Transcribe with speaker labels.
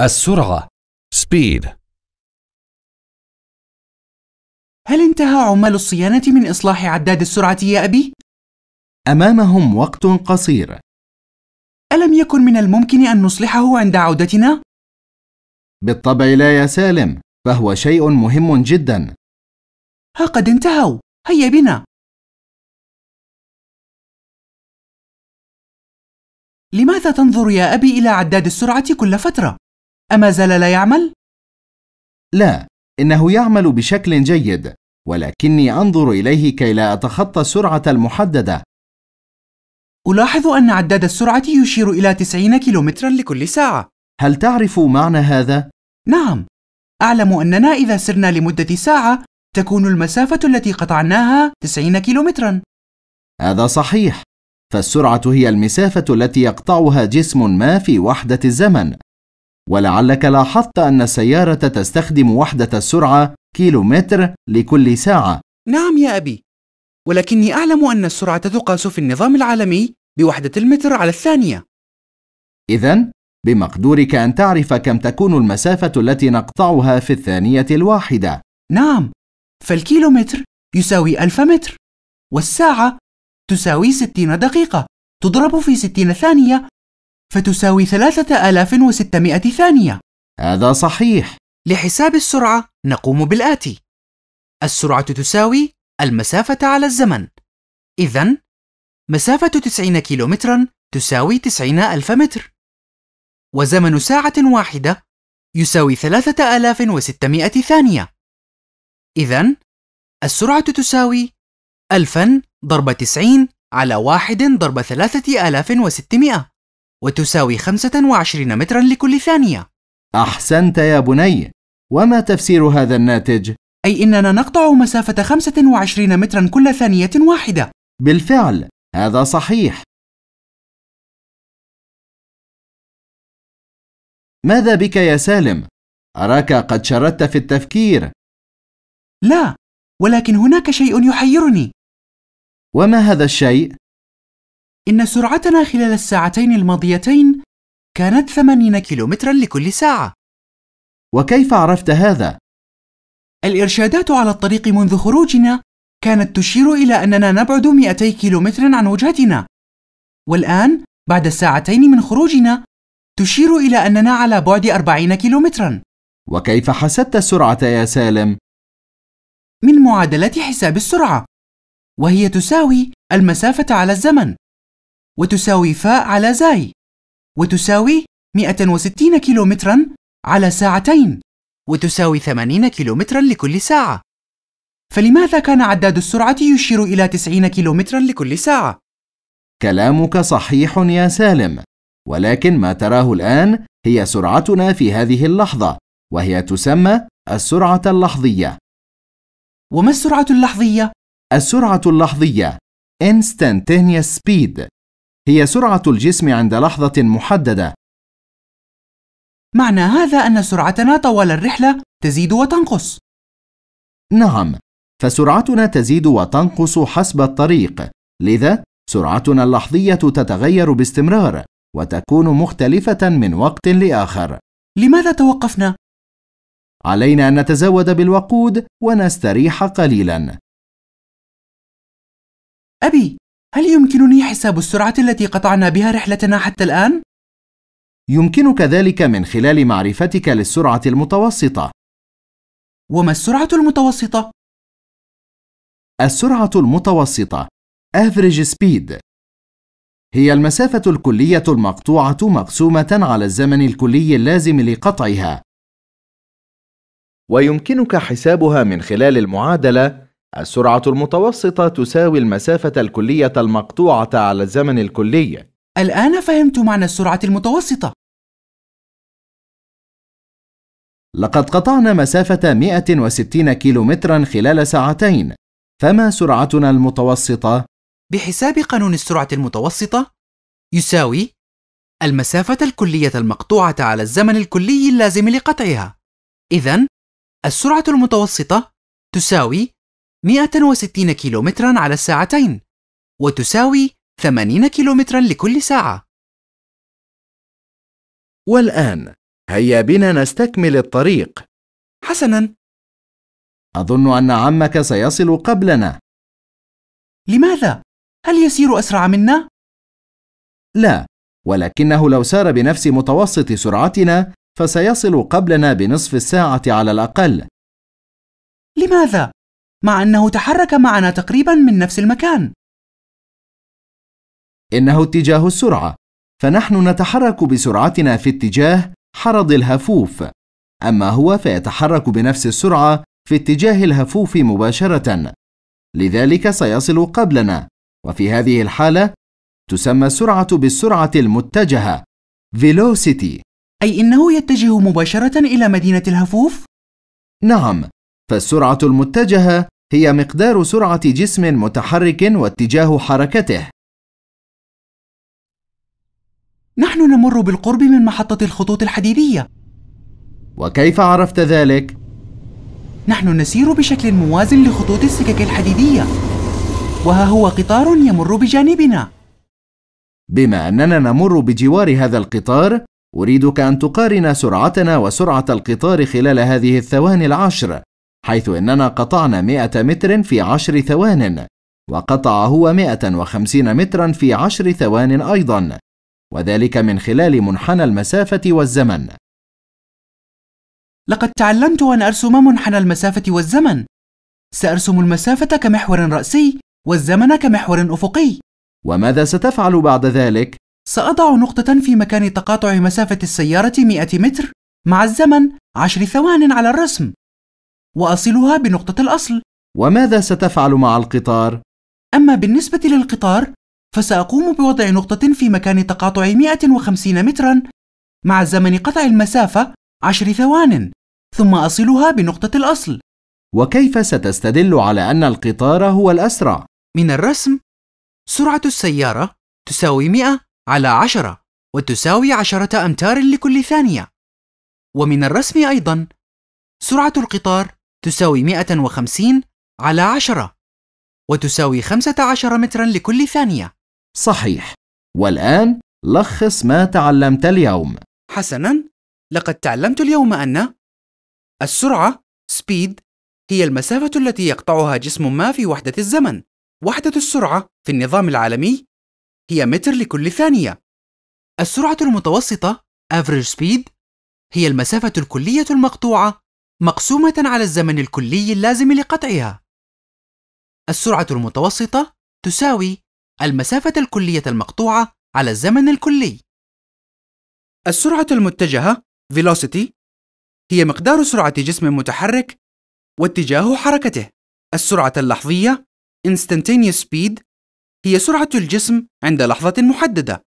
Speaker 1: السرعة speed هل انتهى عمال الصيانة من إصلاح عداد السرعة يا أبي؟ أمامهم وقت قصير ألم يكن من الممكن أن نصلحه عند
Speaker 2: عودتنا؟ بالطبع لا يا سالم فهو شيء مهم جدا
Speaker 1: ها قد انتهوا هيا بنا لماذا تنظر يا أبي إلى عداد السرعة كل فترة؟ أما زال لا يعمل؟ لا، إنه يعمل بشكل
Speaker 2: جيد، ولكني أنظر إليه كي لا أتخطى السرعة المحددة.
Speaker 1: ألاحظ أن عداد السرعة يشير إلى 90 كيلومترا لكل ساعة. هل تعرف معنى هذا؟ نعم، أعلم أننا إذا سرنا لمدة ساعة تكون المسافة التي قطعناها 90 كيلومترا. هذا صحيح،
Speaker 2: فالسرعة هي المسافة التي يقطعها جسم ما في وحدة الزمن. ولعلك لاحظت أن السيارة تستخدم وحدة السرعة كيلومتر
Speaker 1: لكل ساعة نعم يا أبي ولكني أعلم أن السرعة تقاس في النظام العالمي بوحدة المتر على الثانية إذا بمقدورك
Speaker 2: أن تعرف كم تكون المسافة التي نقطعها في الثانية الواحدة نعم
Speaker 1: فالكيلومتر يساوي ألف متر والساعة تساوي ستين دقيقة تضرب في ستين ثانية فتساوي 3600 ثانية هذا صحيح لحساب السرعة نقوم بالآتي السرعة تساوي المسافة على الزمن إذا مسافة 90 كيلومترا تساوي 90 ألف متر وزمن ساعة واحدة يساوي 3600 ثانية إذا السرعة تساوي 1000 ضرب 90 على 1 ضرب 3600 وتساوي 25 مترا لكل ثانية أحسنت يا بني وما تفسير هذا الناتج؟ أي إننا نقطع مسافة 25 مترا كل ثانية واحدة بالفعل هذا صحيح ماذا بك يا سالم؟ أراك قد شردت في التفكير لا ولكن هناك شيء يحيرني وما هذا الشيء؟ إن سرعتنا خلال الساعتين الماضيتين كانت 80 كيلومترا لكل ساعة. وكيف عرفت هذا؟ الإرشادات على الطريق منذ خروجنا كانت تشير إلى أننا نبعد 200 كيلومترا عن وجهتنا. والآن بعد الساعتين من خروجنا تشير إلى أننا على بعد 40 كيلومترا. وكيف حسبت السرعة يا سالم؟ من معادلات حساب السرعة، وهي تساوي المسافة على الزمن. وتساوي فاء على زاي وتساوي 160 كيلومترا على ساعتين وتساوي 80 كيلومترا لكل ساعة فلماذا كان عداد السرعة يشير إلى 90 كيلومترا لكل ساعة؟
Speaker 2: كلامك صحيح يا سالم ولكن ما تراه الآن هي سرعتنا في هذه اللحظة وهي تسمى السرعة اللحظية وما السرعة اللحظية؟ السرعة اللحظية Instantaneous Speed هي سرعة الجسم عند لحظة محددة.
Speaker 1: معنى هذا أن سرعتنا طوال الرحلة تزيد وتنقص.
Speaker 2: نعم، فسرعتنا تزيد وتنقص حسب الطريق، لذا سرعتنا اللحظية تتغير باستمرار، وتكون مختلفة من وقت لآخر. لماذا توقفنا؟ علينا أن نتزود بالوقود ونستريح قليلاً.
Speaker 1: أبي، هل يمكنني حساب السرعة التي قطعنا بها رحلتنا حتى الآن؟
Speaker 2: يمكنك ذلك من خلال معرفتك للسرعة المتوسطة. وما السرعة المتوسطة؟ السرعة المتوسطة average speed هي المسافة الكلية المقطوعة مقسومة على الزمن الكلي اللازم لقطعها ويمكنك حسابها من خلال المعادلة السرعة المتوسطة تساوي المسافة الكلية المقطوعة على الزمن الكلي.
Speaker 1: الآن فهمت معنى السرعة المتوسطة.
Speaker 2: لقد قطعنا مسافة 160 كيلومترا
Speaker 1: خلال ساعتين، فما سرعتنا المتوسطة؟ بحساب قانون السرعة المتوسطة يساوي المسافة الكلية المقطوعة على الزمن الكلي اللازم لقطعها. إذا السرعة المتوسطة تساوي 160 كيلومترا على الساعتين وتساوي 80 كيلومترا لكل ساعة والآن هيا بنا نستكمل الطريق حسنا أظن
Speaker 2: أن عمك سيصل قبلنا لماذا؟ هل يسير أسرع منا؟ لا ولكنه لو سار بنفس متوسط سرعتنا فسيصل قبلنا بنصف الساعة على الأقل
Speaker 1: لماذا؟ مع أنه تحرك معنا تقريبا من نفس المكان
Speaker 2: إنه اتجاه السرعة فنحن نتحرك بسرعتنا في اتجاه حرض الهفوف أما هو فيتحرك بنفس السرعة في اتجاه الهفوف مباشرة لذلك سيصل قبلنا وفي هذه الحالة تسمى السرعة بالسرعة المتجهة velocity أي إنه يتجه مباشرة إلى مدينة الهفوف؟ نعم فالسرعة المتجهة هي مقدار سرعة جسم متحرك واتجاه حركته.
Speaker 1: نحن نمر بالقرب من محطة الخطوط الحديدية. وكيف عرفت ذلك؟ نحن نسير بشكل موازن لخطوط السكك الحديدية. وها هو قطار يمر بجانبنا.
Speaker 2: بما أننا نمر بجوار هذا القطار، أريدك أن تقارن سرعتنا وسرعة القطار خلال هذه الثواني العشر حيث إننا قطعنا 100 متر في عشر ثوان وقطع هو 150 مترا في عشر ثوان أيضا وذلك من خلال منحنى المسافة والزمن
Speaker 1: لقد تعلمت أن أرسم منحنى المسافة والزمن سأرسم المسافة كمحور رأسي والزمن كمحور أفقي وماذا ستفعل بعد ذلك؟ سأضع نقطة في مكان تقاطع مسافة السيارة 100 متر مع الزمن عشر ثوان على الرسم وأصلها بنقطة الأصل وماذا ستفعل مع القطار؟ أما بالنسبة للقطار فسأقوم بوضع نقطة في مكان تقاطع 150 مترا مع زمن قطع المسافة 10 ثوان ثم أصلها بنقطة الأصل وكيف ستستدل على أن القطار هو الأسرع؟ من الرسم سرعة السيارة تساوي 100 على 10 وتساوي 10 أمتار لكل ثانية ومن الرسم أيضاً سرعة القطار تساوي 150 على 10 وتساوي 15 مترا لكل ثانية صحيح والآن لخص ما تعلمت اليوم حسنا لقد تعلمت اليوم أن السرعة سبيد هي المسافة التي يقطعها جسم ما في وحدة الزمن وحدة السرعة في النظام العالمي هي متر لكل ثانية السرعة المتوسطة average speed هي المسافة الكلية المقطوعة مقسومة على الزمن الكلي اللازم لقطعها. السرعة المتوسطة تساوي المسافة الكلية المقطوعة على الزمن الكلي. السرعة المتجهة velocity هي مقدار سرعة جسم متحرك واتجاه حركته. السرعة اللحظية instantaneous speed هي سرعة الجسم عند لحظة محددة.